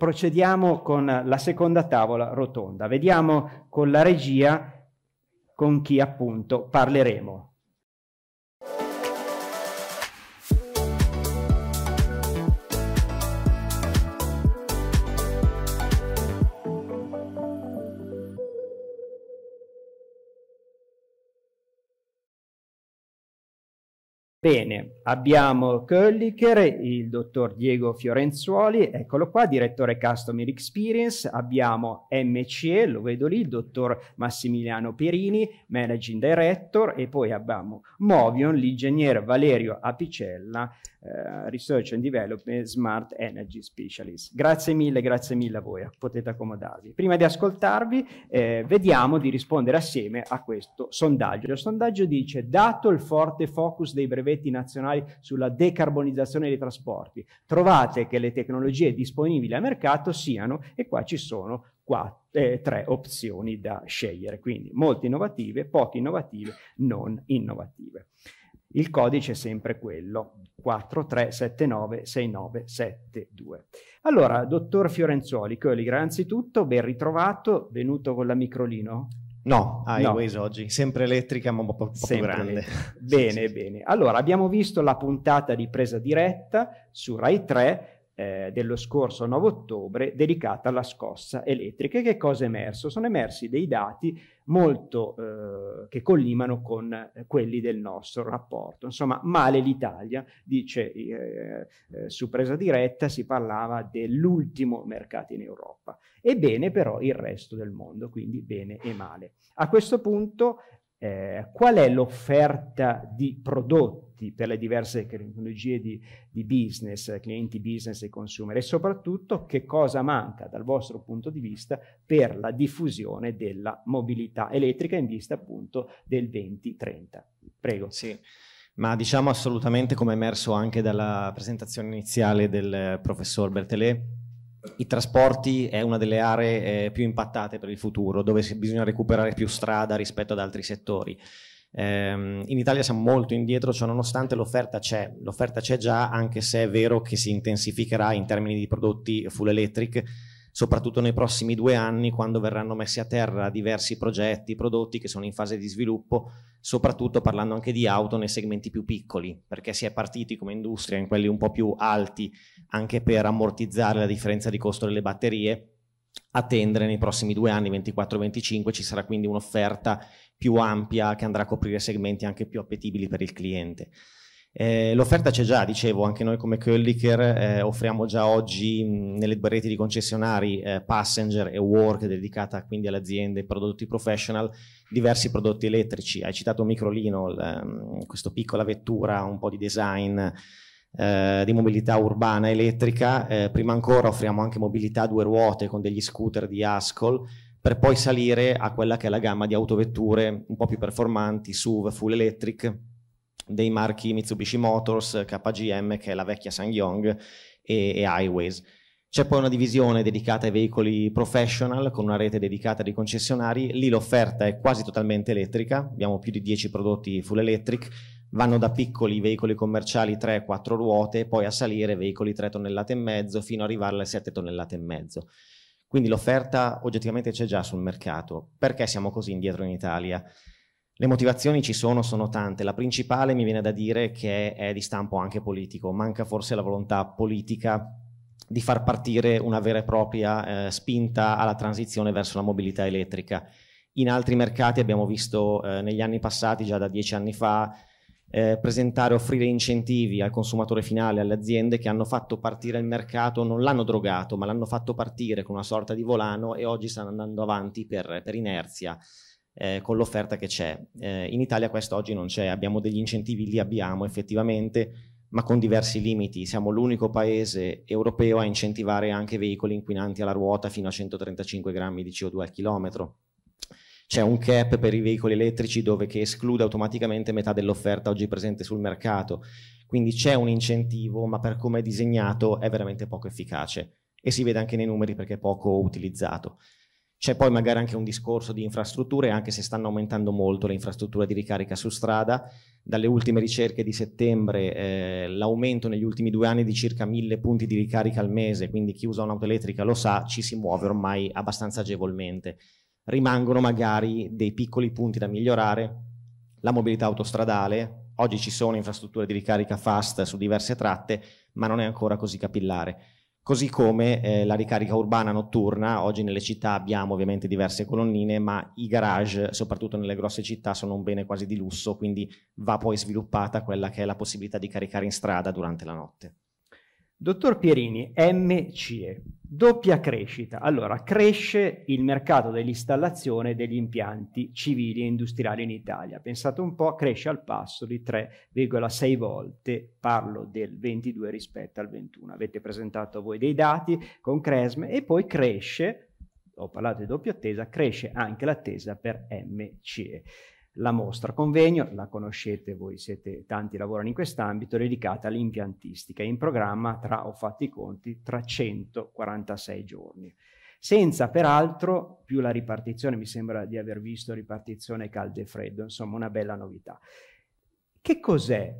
Procediamo con la seconda tavola rotonda. Vediamo con la regia con chi appunto parleremo. Bene, abbiamo Curliker, il dottor Diego Fiorenzuoli, eccolo qua, direttore Customer Experience, abbiamo MCE, lo vedo lì, il dottor Massimiliano Pirini, Managing Director e poi abbiamo Movion, l'ingegnere Valerio Apicella, eh, Research and Development Smart Energy Specialist. Grazie mille, grazie mille a voi, potete accomodarvi. Prima di ascoltarvi, eh, vediamo di rispondere assieme a questo sondaggio. Il sondaggio dice, dato il forte focus dei brevetti brevetti nazionali sulla decarbonizzazione dei trasporti, trovate che le tecnologie disponibili al mercato siano, e qua ci sono quattro, eh, tre opzioni da scegliere, quindi molte innovative, poche innovative, non innovative. Il codice è sempre quello, 43796972. Allora, dottor Fiorenzuoli, Coligra, anzitutto ben ritrovato, venuto con la microlino? No, Highways ah, no. oggi, sempre elettrica ma un po' più grande. bene, sì, bene. Allora, abbiamo visto la puntata di presa diretta su Rai 3 eh, dello scorso 9 ottobre dedicata alla scossa elettrica. che cosa è emerso? Sono emersi dei dati molto eh, che collimano con eh, quelli del nostro rapporto. Insomma, male l'Italia, dice eh, eh, su presa diretta si parlava dell'ultimo mercato in Europa e bene però il resto del mondo, quindi bene e male. A questo punto eh, qual è l'offerta di prodotti per le diverse tecnologie di, di business, clienti business e consumer e soprattutto che cosa manca dal vostro punto di vista per la diffusione della mobilità elettrica in vista appunto del 2030. Prego. Sì ma diciamo assolutamente come emerso anche dalla presentazione iniziale del professor Bertelet, i trasporti è una delle aree eh, più impattate per il futuro, dove bisogna recuperare più strada rispetto ad altri settori. Eh, in Italia siamo molto indietro, cioè nonostante l'offerta c'è, l'offerta c'è già, anche se è vero che si intensificherà in termini di prodotti full electric soprattutto nei prossimi due anni quando verranno messi a terra diversi progetti, prodotti che sono in fase di sviluppo, soprattutto parlando anche di auto nei segmenti più piccoli, perché si è partiti come industria in quelli un po' più alti anche per ammortizzare la differenza di costo delle batterie. Attendere nei prossimi due anni, 24-25, ci sarà quindi un'offerta più ampia che andrà a coprire segmenti anche più appetibili per il cliente. Eh, l'offerta c'è già, dicevo, anche noi come Curliker eh, offriamo già oggi mh, nelle reti di concessionari eh, Passenger e Work dedicata quindi alle aziende e prodotti professional diversi prodotti elettrici. Hai citato Microlino, l, ehm, questa piccola vettura, un po' di design eh, di mobilità urbana elettrica. Eh, prima ancora offriamo anche mobilità a due ruote con degli scooter di Ascol per poi salire a quella che è la gamma di autovetture un po' più performanti, SUV, full electric dei marchi Mitsubishi Motors, KGM, che è la vecchia SsangYong, e, e Highways. C'è poi una divisione dedicata ai veicoli professional con una rete dedicata ai concessionari, lì l'offerta è quasi totalmente elettrica, abbiamo più di 10 prodotti full electric, vanno da piccoli veicoli commerciali 3-4 ruote, poi a salire veicoli 3 tonnellate e mezzo fino ad arrivare alle 7 tonnellate e mezzo. Quindi l'offerta oggettivamente c'è già sul mercato. Perché siamo così indietro in Italia? Le motivazioni ci sono, sono tante. La principale mi viene da dire che è di stampo anche politico. Manca forse la volontà politica di far partire una vera e propria eh, spinta alla transizione verso la mobilità elettrica. In altri mercati abbiamo visto eh, negli anni passati, già da dieci anni fa, eh, presentare, offrire incentivi al consumatore finale, alle aziende che hanno fatto partire il mercato, non l'hanno drogato, ma l'hanno fatto partire con una sorta di volano e oggi stanno andando avanti per, per inerzia eh, con l'offerta che c'è. Eh, in Italia questo oggi non c'è, abbiamo degli incentivi, li abbiamo effettivamente, ma con diversi limiti. Siamo l'unico paese europeo a incentivare anche veicoli inquinanti alla ruota fino a 135 grammi di CO2 al chilometro. C'è un cap per i veicoli elettrici dove che esclude automaticamente metà dell'offerta oggi presente sul mercato. Quindi c'è un incentivo, ma per come è disegnato è veramente poco efficace e si vede anche nei numeri perché è poco utilizzato. C'è poi magari anche un discorso di infrastrutture, anche se stanno aumentando molto le infrastrutture di ricarica su strada. Dalle ultime ricerche di settembre eh, l'aumento negli ultimi due anni di circa mille punti di ricarica al mese, quindi chi usa un'auto elettrica lo sa, ci si muove ormai abbastanza agevolmente. Rimangono magari dei piccoli punti da migliorare, la mobilità autostradale, oggi ci sono infrastrutture di ricarica fast su diverse tratte, ma non è ancora così capillare. Così come eh, la ricarica urbana notturna, oggi nelle città abbiamo ovviamente diverse colonnine, ma i garage, soprattutto nelle grosse città, sono un bene quasi di lusso, quindi va poi sviluppata quella che è la possibilità di caricare in strada durante la notte. Dottor Pierini, MCE, doppia crescita. Allora, cresce il mercato dell'installazione degli impianti civili e industriali in Italia. Pensate un po', cresce al passo di 3,6 volte, parlo del 22 rispetto al 21. Avete presentato voi dei dati con Cresme e poi cresce, ho parlato di doppia attesa, cresce anche l'attesa per MCE la mostra convegno, la conoscete voi, siete tanti lavorano in quest'ambito, dedicata all'impiantistica, in programma tra, ho fatto i conti, tra 146 giorni. Senza peraltro più la ripartizione, mi sembra di aver visto ripartizione caldo e freddo, insomma una bella novità. Che cos'è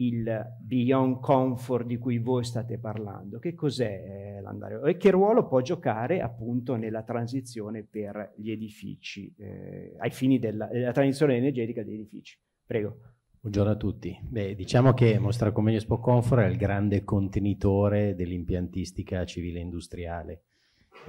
il beyond comfort di cui voi state parlando. Che cos'è eh, l'andare e che ruolo può giocare appunto nella transizione per gli edifici, eh, ai fini della, della, eh, transizione energetica degli edifici? Prego. Buongiorno a tutti. Beh, diciamo che Mostra Convegno Expo Comfort è il grande contenitore dell'impiantistica civile industriale.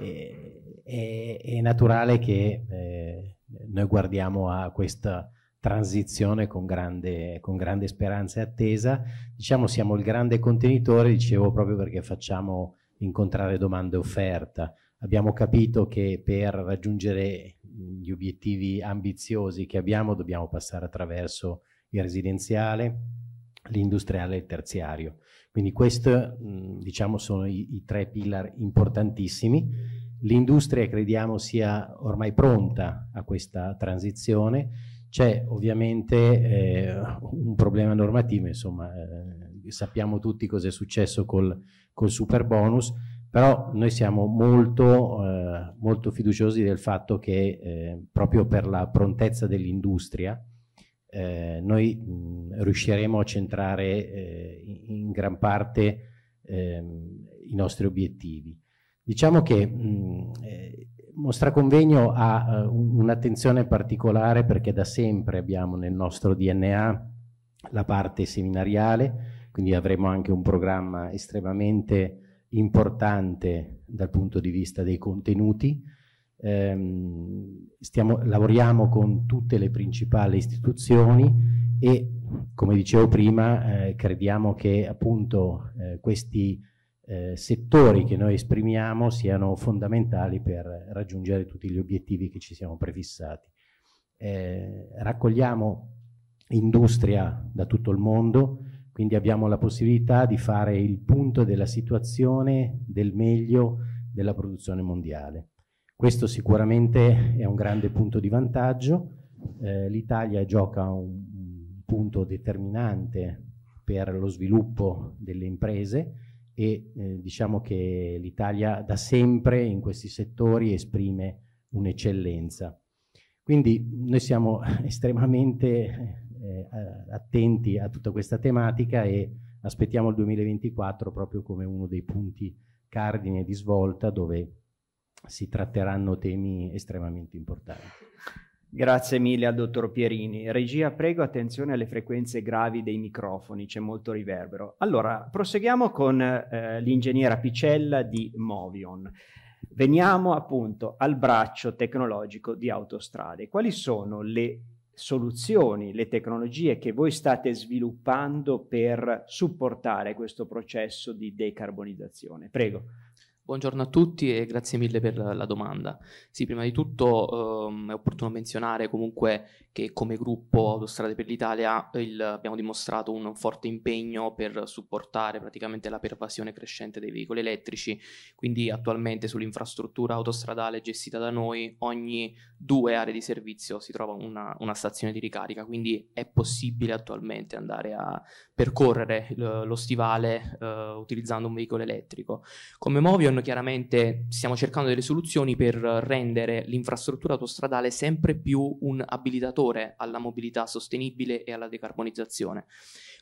E, è, è, naturale che eh, noi guardiamo a questa transizione con grande, con grande, speranza e attesa. Diciamo siamo il grande contenitore, dicevo proprio perché facciamo incontrare domande e offerta. Abbiamo capito che per raggiungere gli obiettivi ambiziosi che abbiamo dobbiamo passare attraverso il residenziale, l'industriale e il terziario. Quindi questi diciamo, sono i, i tre pillar importantissimi. L'industria crediamo sia ormai pronta a questa transizione, c'è ovviamente eh, un problema normativo, insomma, eh, sappiamo tutti cosa è successo col, col super bonus, però noi siamo molto, eh, molto fiduciosi del fatto che eh, proprio per la prontezza dell'industria eh, noi mh, riusciremo a centrare eh, in gran parte ehm, i nostri obiettivi. Diciamo che mh, Mostra Convegno ha uh, un'attenzione particolare perché da sempre abbiamo nel nostro DNA la parte seminariale, quindi avremo anche un programma estremamente importante dal punto di vista dei contenuti. Ehm, stiamo, lavoriamo con tutte le principali istituzioni e, come dicevo prima, eh, crediamo che appunto eh, questi eh, settori che noi esprimiamo siano fondamentali per raggiungere tutti gli obiettivi che ci siamo prefissati. Eh, raccogliamo industria da tutto il mondo, quindi abbiamo la possibilità di fare il punto della situazione del meglio della produzione mondiale. Questo sicuramente è un grande punto di vantaggio, eh, l'Italia gioca un punto determinante per lo sviluppo delle imprese, e eh, diciamo che l'Italia da sempre in questi settori esprime un'eccellenza. Quindi noi siamo estremamente eh, attenti a tutta questa tematica e aspettiamo il 2024 proprio come uno dei punti cardine di svolta dove si tratteranno temi estremamente importanti. Grazie mille al dottor Pierini. Regia, prego attenzione alle frequenze gravi dei microfoni, c'è molto riverbero. Allora, proseguiamo con eh, l'ingegnera Picella di Movion. Veniamo appunto al braccio tecnologico di autostrade. Quali sono le soluzioni, le tecnologie che voi state sviluppando per supportare questo processo di decarbonizzazione? Prego. Buongiorno a tutti e grazie mille per la domanda. Sì, prima di tutto ehm, è opportuno menzionare comunque che come gruppo Autostrade per l'Italia il, abbiamo dimostrato un forte impegno per supportare praticamente la pervasione crescente dei veicoli elettrici, quindi attualmente sull'infrastruttura autostradale gestita da noi ogni due aree di servizio si trova una, una stazione di ricarica, quindi è possibile attualmente andare a percorrere eh, lo stivale eh, utilizzando un veicolo elettrico. Come Movion governo chiaramente stiamo cercando delle soluzioni per rendere l'infrastruttura autostradale sempre più un abilitatore alla mobilità sostenibile e alla decarbonizzazione.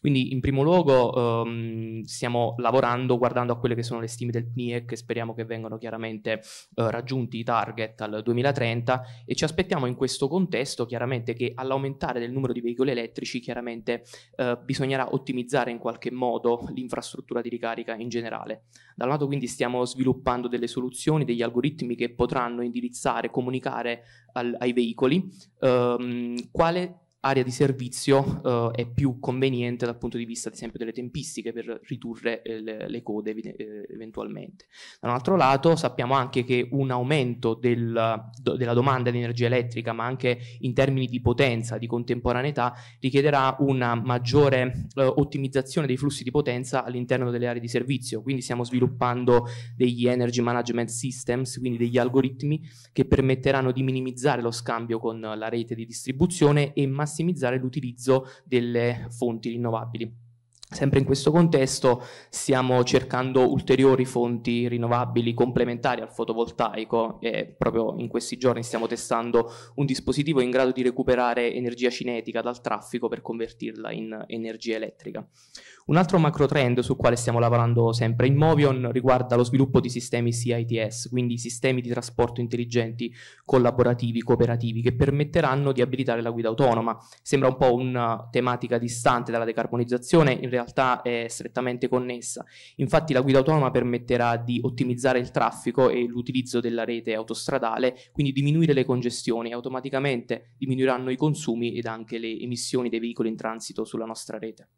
Quindi in primo luogo ehm, stiamo lavorando guardando a quelle che sono le stime del PNIEC, speriamo che vengano chiaramente eh, raggiunti i target al 2030 e ci aspettiamo in questo contesto chiaramente che all'aumentare del numero di veicoli elettrici chiaramente eh, bisognerà ottimizzare in qualche modo l'infrastruttura di ricarica in generale. Da lato quindi stiamo sviluppando delle soluzioni, degli algoritmi che potranno indirizzare, comunicare al, ai veicoli ehm, quale area di servizio eh, è più conveniente dal punto di vista ad esempio delle tempistiche per ridurre eh, le, le, code eh, eventualmente. Da un altro lato sappiamo anche che un aumento del, do, della domanda di energia elettrica ma anche in termini di potenza, di contemporaneità richiederà una maggiore eh, ottimizzazione dei flussi di potenza all'interno delle aree di servizio, quindi stiamo sviluppando degli energy management systems, quindi degli algoritmi che permetteranno di minimizzare lo scambio con la rete di distribuzione e massimizzare massimizzare l'utilizzo delle fonti rinnovabili. Sempre in questo contesto stiamo cercando ulteriori fonti rinnovabili complementari al fotovoltaico e proprio in questi giorni stiamo testando un dispositivo in grado di recuperare energia cinetica dal traffico per convertirla in energia elettrica. Un altro macro trend sul quale stiamo lavorando sempre in Movion riguarda lo sviluppo di sistemi CITS, quindi sistemi di trasporto intelligenti, collaborativi, cooperativi, che permetteranno di abilitare la guida autonoma. Sembra un po' una tematica distante dalla decarbonizzazione, in realtà è strettamente connessa. Infatti la guida autonoma permetterà di ottimizzare il traffico e l'utilizzo della rete autostradale, quindi diminuire le congestioni e automaticamente diminuiranno i consumi ed anche le emissioni dei veicoli in transito sulla nostra rete.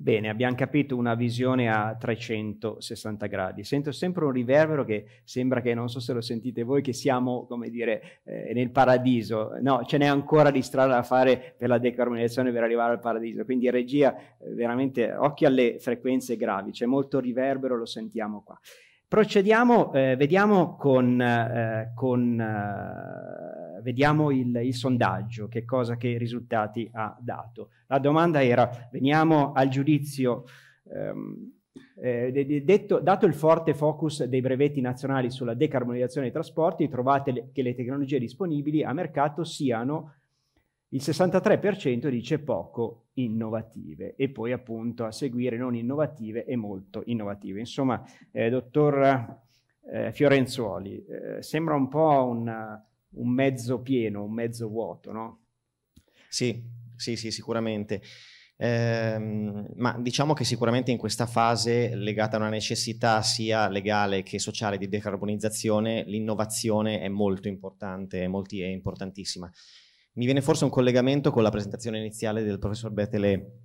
Bene, abbiamo capito una visione a 360 gradi. Sento sempre un riverbero che sembra che, non so se lo sentite voi, che siamo, come dire, eh, nel paradiso. No, ce n'è ancora di strada da fare per la decarbonizzazione per arrivare al paradiso. Quindi regia, eh, veramente occhi alle frequenze gravi, c'è molto riverbero, lo sentiamo qua. Procediamo, eh, vediamo con, eh, con eh, vediamo il, il, sondaggio, che cosa, che risultati ha dato. La domanda era, veniamo al giudizio, ehm, eh, detto, dato il forte focus dei brevetti nazionali sulla decarbonizzazione dei trasporti, trovate le, che le tecnologie disponibili a mercato siano il 63% dice poco innovative e poi appunto a seguire non innovative e molto innovative. Insomma, eh, dottor eh, Fiorenzuoli, eh, sembra un po' una, un mezzo pieno, un mezzo vuoto, no? Sì, sì, sì, sicuramente. Eh, ma diciamo che sicuramente in questa fase legata a una necessità sia legale che sociale di decarbonizzazione, l'innovazione è molto importante, è, molti, è importantissima. Mi viene forse un collegamento con la presentazione iniziale del professor Bettele,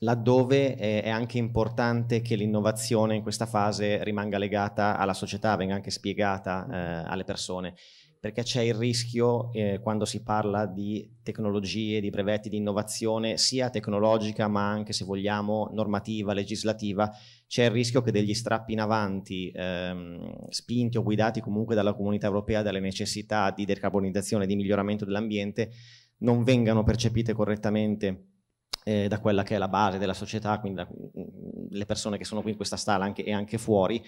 laddove è, è anche importante che l'innovazione in questa fase rimanga legata alla società, venga anche spiegata eh, alle persone perché c'è il rischio eh, quando si parla di tecnologie, di brevetti, di innovazione, sia tecnologica ma anche se vogliamo normativa, legislativa, c'è il rischio che degli strappi in avanti, ehm, spinti o guidati comunque dalla comunità europea, dalle necessità di decarbonizzazione, di miglioramento dell'ambiente, non vengano percepite correttamente eh, da quella che è la base della società, quindi da, mm, mm, le persone che sono qui in questa sala anche, e anche fuori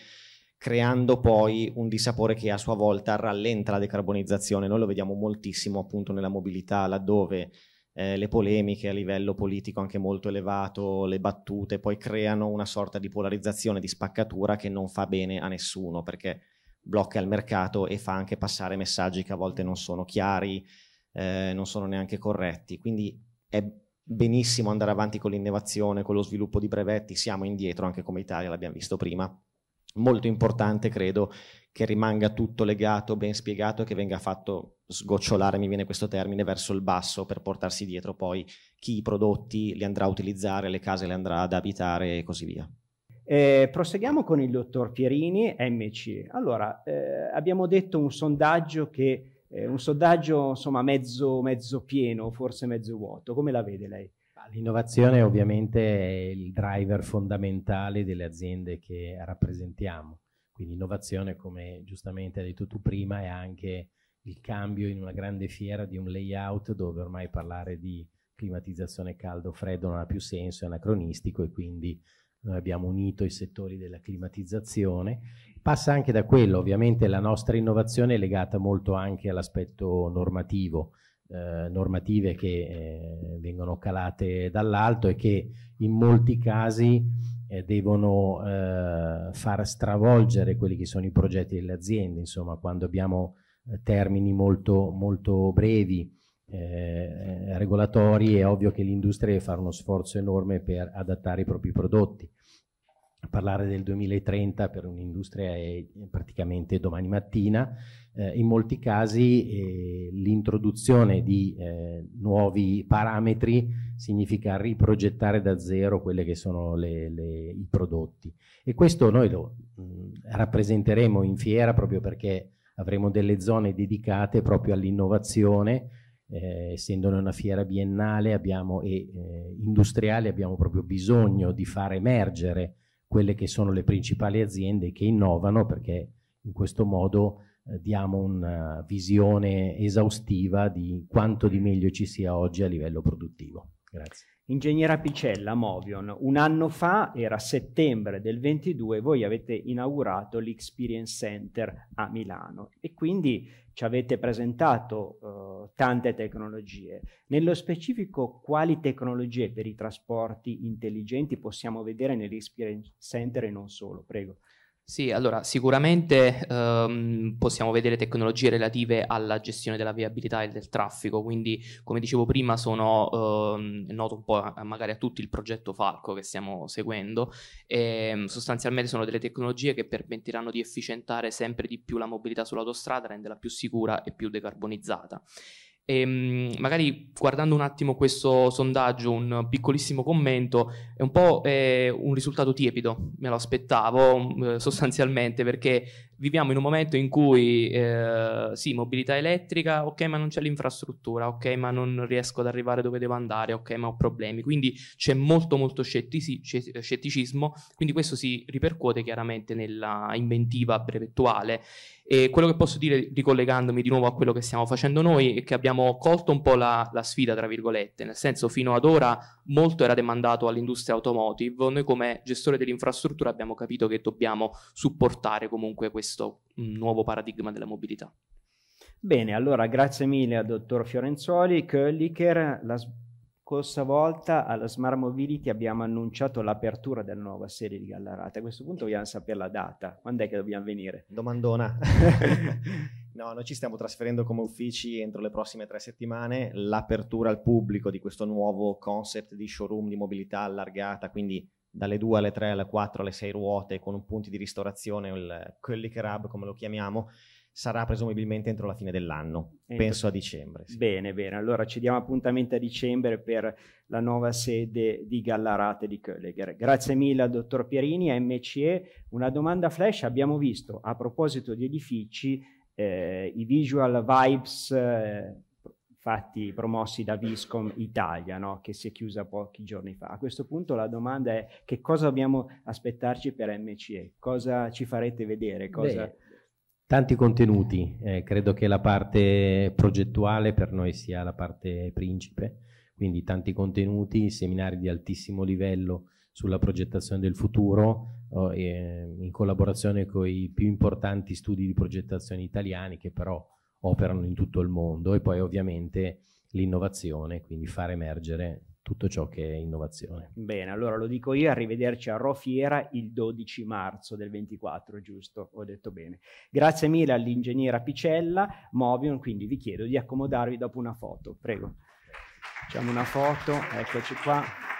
creando poi un dissapore che a sua volta rallenta la decarbonizzazione. Noi lo vediamo moltissimo appunto nella mobilità, laddove eh, le polemiche a livello politico anche molto elevato, le battute, poi creano una sorta di polarizzazione, di spaccatura che non fa bene a nessuno perché blocca il mercato e fa anche passare messaggi che a volte non sono chiari, eh, non sono neanche corretti. Quindi è benissimo andare avanti con l'innovazione, con lo sviluppo di brevetti, siamo indietro anche come Italia, l'abbiamo visto prima, molto importante, credo, che rimanga tutto legato, ben spiegato e che venga fatto sgocciolare, mi viene questo termine, verso il basso per portarsi dietro poi chi i prodotti li andrà a utilizzare, le case le andrà ad abitare e così via. Eh, proseguiamo con il dottor Pierini, MC. Allora, eh, abbiamo detto un sondaggio che eh, un sondaggio insomma mezzo, mezzo pieno, forse mezzo vuoto. Come la vede lei? L'innovazione ovviamente è il driver fondamentale delle aziende che rappresentiamo, quindi innovazione come giustamente hai detto tu prima è anche il cambio in una grande fiera di un layout dove ormai parlare di climatizzazione caldo freddo non ha più senso, è anacronistico e quindi noi abbiamo unito i settori della climatizzazione. Passa anche da quello, ovviamente la nostra innovazione è legata molto anche all'aspetto normativo, eh, normative che eh, vengono calate dall'alto e che in molti casi eh, devono eh, far stravolgere quelli che sono i progetti delle aziende, insomma quando abbiamo eh, termini molto, molto brevi. Eh, regolatori, è ovvio che l'industria deve fare uno sforzo enorme per adattare i propri prodotti. Parlare del 2030 per un'industria è praticamente domani mattina eh, in molti casi eh, l'introduzione di eh, nuovi parametri significa riprogettare da zero quelli che sono le, le, i prodotti e questo noi lo mh, mm, rappresenteremo in fiera proprio perché avremo delle zone dedicate proprio all'innovazione eh, essendo una fiera biennale abbiamo, e eh, industriale abbiamo proprio bisogno di far emergere quelle che sono le principali aziende che innovano perché in questo modo eh, diamo una visione esaustiva di quanto di meglio ci sia oggi a livello produttivo. Grazie. Ingegnera Picella, Movion, un anno fa, era settembre del 22, voi avete inaugurato l'Experience Center a Milano e quindi ci avete presentato eh, tante tecnologie. Nello specifico, quali tecnologie per i trasporti intelligenti possiamo vedere nell'Experience Center e non solo? Prego. Sì, allora sicuramente ehm, possiamo vedere tecnologie relative alla gestione della viabilità e del traffico, quindi come dicevo prima sono ehm, noto un po' a, magari a tutti il progetto Falco che stiamo seguendo e ehm, sostanzialmente sono delle tecnologie che permetteranno di efficientare sempre di più la mobilità sull'autostrada, renderla più sicura e più decarbonizzata. E ehm, magari guardando un attimo questo sondaggio, un piccolissimo commento, è un po' eh, un risultato tiepido, me lo aspettavo mm, eh, sostanzialmente perché viviamo in un momento in cui eh, sì, mobilità elettrica, ok, ma non c'è l'infrastruttura, ok, ma non riesco ad arrivare dove devo andare, ok, ma ho problemi. Quindi c'è molto molto scetticismo, quindi questo si ripercuote chiaramente nella inventiva brevettuale. E quello che posso dire, ricollegandomi di nuovo a quello che stiamo facendo noi, è che abbiamo colto un po' la, la sfida, tra virgolette, nel senso fino ad ora molto era demandato all'industria automotive, noi come gestore dell'infrastruttura abbiamo capito che dobbiamo supportare comunque questo questo nuovo paradigma della mobilità. Bene, allora grazie mille al dottor Fiorenzoli. Curliker, la scorsa volta alla Smart Mobility abbiamo annunciato l'apertura della nuova serie di Gallarate. A questo punto vogliamo sapere la data. Quando è che dobbiamo venire? Domandona. No, noi ci stiamo trasferendo come uffici entro le prossime tre settimane. L'apertura al pubblico di questo nuovo concept di showroom di mobilità allargata, quindi dalle 2 alle 3 alle 4 alle 6 ruote con un punto di ristorazione, il Cullic Rub come lo chiamiamo, sarà presumibilmente entro la fine dell'anno, entro. penso a dicembre. Sì. Bene, bene, allora ci diamo appuntamento a dicembre per la nuova sede di Gallarate di Kölliger. Grazie mille al dottor Pierini, a MCE. Una domanda flash, abbiamo visto a proposito di edifici eh, i visual vibes... Eh, fatti promossi da Viscom Italia, no? che si è chiusa pochi giorni fa. A questo punto la domanda è che cosa dobbiamo aspettarci per MCE? Cosa ci farete vedere? Cosa... Beh, tanti contenuti, eh, credo che la parte progettuale per noi sia la parte principe, quindi tanti contenuti, seminari di altissimo livello sulla progettazione del futuro eh, in collaborazione con i più importanti studi di progettazione italiani che però operano in tutto il mondo e poi ovviamente l'innovazione, quindi far emergere tutto ciò che è innovazione. Bene, allora lo dico io, arrivederci a Rofiera il 12 marzo del 24, giusto? Ho detto bene. Grazie mille all'ingegnera Picella, Movion, quindi vi chiedo di accomodarvi dopo una foto, prego. Facciamo una foto, eccoci qua.